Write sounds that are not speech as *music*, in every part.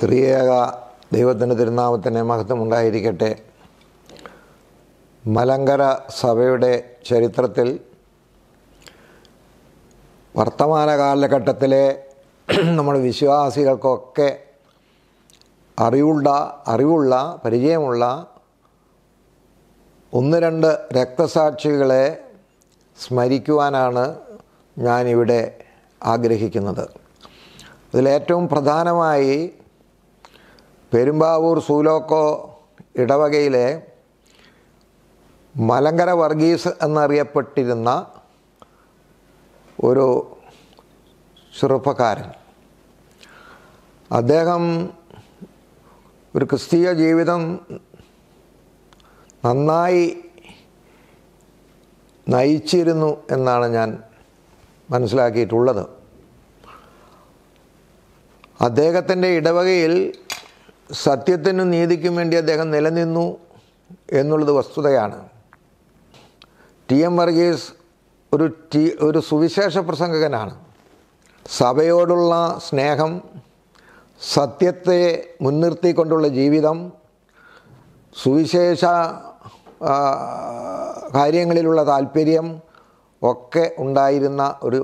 ത്രിയേക ദൈവത്തിൻ്റെ തിരുനാമത്തിന് ഉണ്ടായിരിക്കട്ടെ മലങ്കര സഭയുടെ ചരിത്രത്തിൽ വർത്തമാന കാലഘട്ടത്തിലെ *clears throat* നമ്മുടെ വിശ്വാസികൾക്കൊക്കെ അറിവുള്ള അറിവുള്ള പരിചയമുള്ള ഒന്ന് രണ്ട് രക്തസാക്ഷികളെ സ്മരിക്കുവാനാണ് ഞാനിവിടെ ആഗ്രഹിക്കുന്നത് അതിലേറ്റവും പ്രധാനമായി പെരുമ്പാവൂർ സൂലോക്കോ ഇടവകയിലെ മലങ്കര വർഗീസ് എന്നറിയപ്പെട്ടിരുന്ന ഒരു ചെറുപ്പക്കാരൻ അദ്ദേഹം ഒരു ക്രിസ്തീയ ജീവിതം നന്നായി നയിച്ചിരുന്നു എന്നാണ് ഞാൻ മനസ്സിലാക്കിയിട്ടുള്ളത് അദ്ദേഹത്തിൻ്റെ ഇടവകയിൽ സത്യത്തിനും നീതിക്കും വേണ്ടി അദ്ദേഹം നിലനിന്നു എന്നുള്ളത് വസ്തുതയാണ് ടി എം വർഗീസ് ഒരു ടി ഒരു സുവിശേഷ പ്രസംഗകനാണ് സഭയോടുള്ള സ്നേഹം സത്യത്തെ മുൻനിർത്തിക്കൊണ്ടുള്ള ജീവിതം സുവിശേഷ കാര്യങ്ങളിലുള്ള താല്പര്യം ഒക്കെ ഉണ്ടായിരുന്ന ഒരു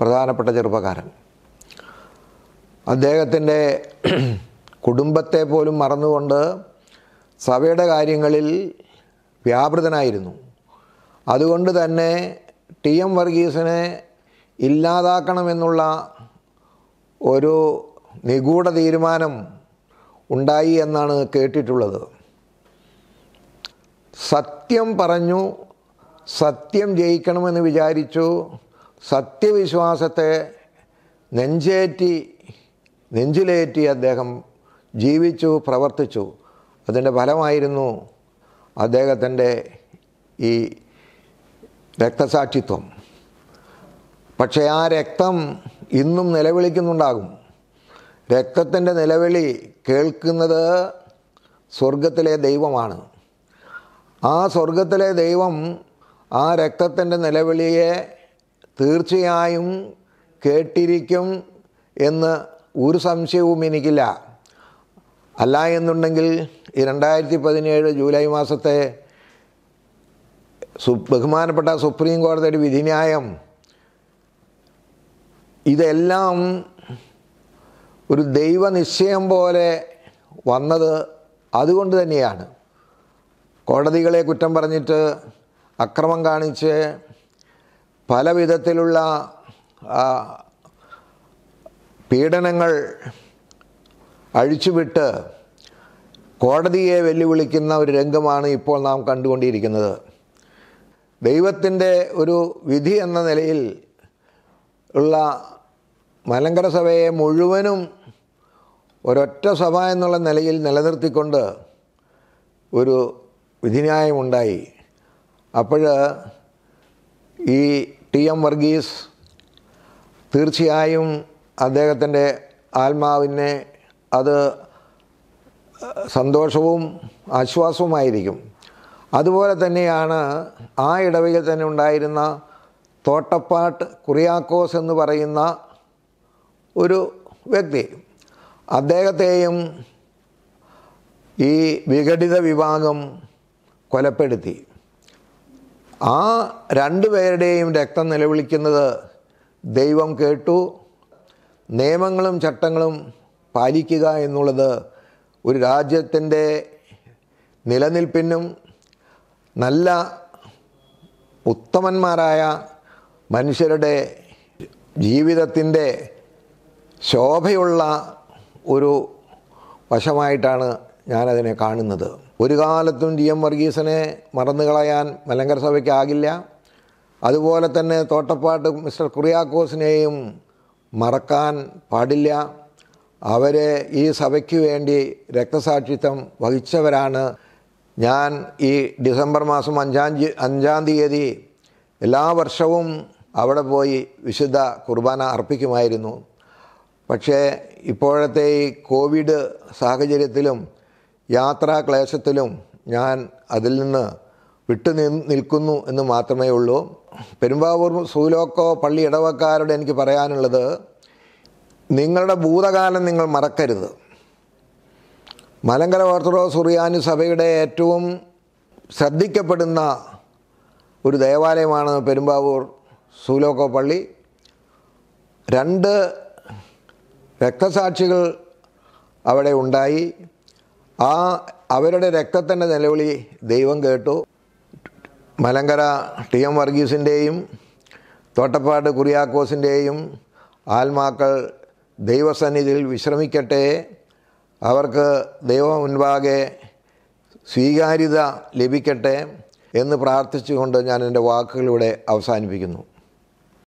പ്രധാനപ്പെട്ട ചെറുപ്പക്കാരൻ അദ്ദേഹത്തിൻ്റെ കുടുംബത്തെ പോലും മറന്നുകൊണ്ട് സഭയുടെ കാര്യങ്ങളിൽ വ്യാപൃതനായിരുന്നു അതുകൊണ്ട് തന്നെ ടി എം വർഗീസിനെ ഇല്ലാതാക്കണമെന്നുള്ള ഒരു നിഗൂഢ തീരുമാനം ഉണ്ടായി എന്നാണ് കേട്ടിട്ടുള്ളത് സത്യം പറഞ്ഞു സത്യം ജയിക്കണമെന്ന് വിചാരിച്ചു സത്യവിശ്വാസത്തെ നെഞ്ചേറ്റി നെഞ്ചിലേറ്റി അദ്ദേഹം ജീവിച്ചു പ്രവർത്തിച്ചു അതിൻ്റെ ഫലമായിരുന്നു അദ്ദേഹത്തിൻ്റെ ഈ രക്തസാക്ഷിത്വം പക്ഷേ ആ രക്തം ഇന്നും നിലവിളിക്കുന്നുണ്ടാകും രക്തത്തിൻ്റെ നിലവിളി കേൾക്കുന്നത് സ്വർഗത്തിലെ ദൈവമാണ് ആ സ്വർഗത്തിലെ ദൈവം ആ രക്തത്തിൻ്റെ നിലവിളിയെ തീർച്ചയായും കേട്ടിരിക്കും എന്ന് ഒരു സംശയവും എനിക്കില്ല അല്ല എന്നുണ്ടെങ്കിൽ ഈ രണ്ടായിരത്തി പതിനേഴ് ജൂലൈ മാസത്തെ സു ബഹുമാനപ്പെട്ട സുപ്രീം കോടതിയുടെ വിധിന്യായം ഇതെല്ലാം ഒരു ദൈവനിശ്ചയം പോലെ വന്നത് അതുകൊണ്ട് തന്നെയാണ് കോടതികളെ കുറ്റം പറഞ്ഞിട്ട് അക്രമം കാണിച്ച് പല വിധത്തിലുള്ള പീഡനങ്ങൾ അഴിച്ചുവിട്ട് കോടതിയെ വെല്ലുവിളിക്കുന്ന ഒരു രംഗമാണ് ഇപ്പോൾ നാം കണ്ടുകൊണ്ടിരിക്കുന്നത് ദൈവത്തിൻ്റെ ഒരു വിധി എന്ന നിലയിൽ ഉള്ള മലങ്കര സഭയെ മുഴുവനും ഒരൊറ്റ സഭ എന്നുള്ള നിലയിൽ നിലനിർത്തിക്കൊണ്ട് ഒരു വിധിന്യായമുണ്ടായി അപ്പോൾ ഈ ടി എം വർഗീസ് തീർച്ചയായും അദ്ദേഹത്തിൻ്റെ ആത്മാവിനെ അത് സന്തോഷവും ആശ്വാസവുമായിരിക്കും അതുപോലെ തന്നെയാണ് ആ ഇടവകയിൽ തന്നെ ഉണ്ടായിരുന്ന തോട്ടപ്പാട്ട് കുറിയാക്കോസ് എന്ന് പറയുന്ന ഒരു വ്യക്തി അദ്ദേഹത്തെയും ഈ വിഘടിത വിഭാഗം കൊലപ്പെടുത്തി ആ രണ്ടു പേരുടെയും രക്തം നിലവിളിക്കുന്നത് ദൈവം കേട്ടു നിയമങ്ങളും ചട്ടങ്ങളും പാലിക്കുക എന്നുള്ളത് ഒരു രാജ്യത്തിൻ്റെ നിലനിൽപ്പിനും നല്ല ഉത്തമന്മാരായ മനുഷ്യരുടെ ജീവിതത്തിൻ്റെ ശോഭയുള്ള ഒരു വശമായിട്ടാണ് ഞാനതിനെ കാണുന്നത് ഒരു കാലത്തും ജി എം വർഗീസിനെ മറന്നു കളയാൻ മലങ്കര സഭയ്ക്കാകില്ല അതുപോലെ തന്നെ തോട്ടപ്പാട്ട് മിസ്റ്റർ കുറിയാക്കോസിനെയും മറക്കാൻ പാടില്ല അവരെ ഈ സഭയ്ക്ക് വേണ്ടി രക്തസാക്ഷിത്വം വഹിച്ചവരാണ് ഞാൻ ഈ ഡിസംബർ മാസം അഞ്ചാം അഞ്ചാം തീയതി എല്ലാ വർഷവും അവിടെ പോയി വിശുദ്ധ കുർബാന അർപ്പിക്കുമായിരുന്നു പക്ഷേ ഇപ്പോഴത്തെ ഈ കോവിഡ് സാഹചര്യത്തിലും യാത്രാക്ലേശത്തിലും ഞാൻ അതിൽ നിന്ന് വിട്ടു നിൽക്കുന്നു എന്ന് മാത്രമേ ഉള്ളൂ പെരുമ്പാവൂർ സൂലോക്കോ പള്ളി ഇടവക്കാരോട് എനിക്ക് പറയാനുള്ളത് നിങ്ങളുടെ ഭൂതകാലം നിങ്ങൾ മറക്കരുത് മലങ്കര ഓർത്തഡോക്സ് സുറിയാനി സഭയുടെ ഏറ്റവും ശ്രദ്ധിക്കപ്പെടുന്ന ഒരു ദേവാലയമാണ് പെരുമ്പാവൂർ സൂലോക്കോ പള്ളി രണ്ട് രക്തസാക്ഷികൾ അവിടെ ഉണ്ടായി ആ അവരുടെ രക്തത്തിൻ്റെ നിലവിളി ദൈവം കേട്ടു മലങ്കര ടി എം വർഗീസിൻ്റെയും തോട്ടപ്പാട് കുറിയാക്കോസിൻ്റെയും ആത്മാക്കൾ ദൈവസന്നിധിയിൽ വിശ്രമിക്കട്ടെ അവർക്ക് ദൈവ മുൻപാകെ സ്വീകാര്യത ലഭിക്കട്ടെ എന്ന് പ്രാർത്ഥിച്ചുകൊണ്ട് ഞാൻ എൻ്റെ വാക്കുകളിലൂടെ അവസാനിപ്പിക്കുന്നു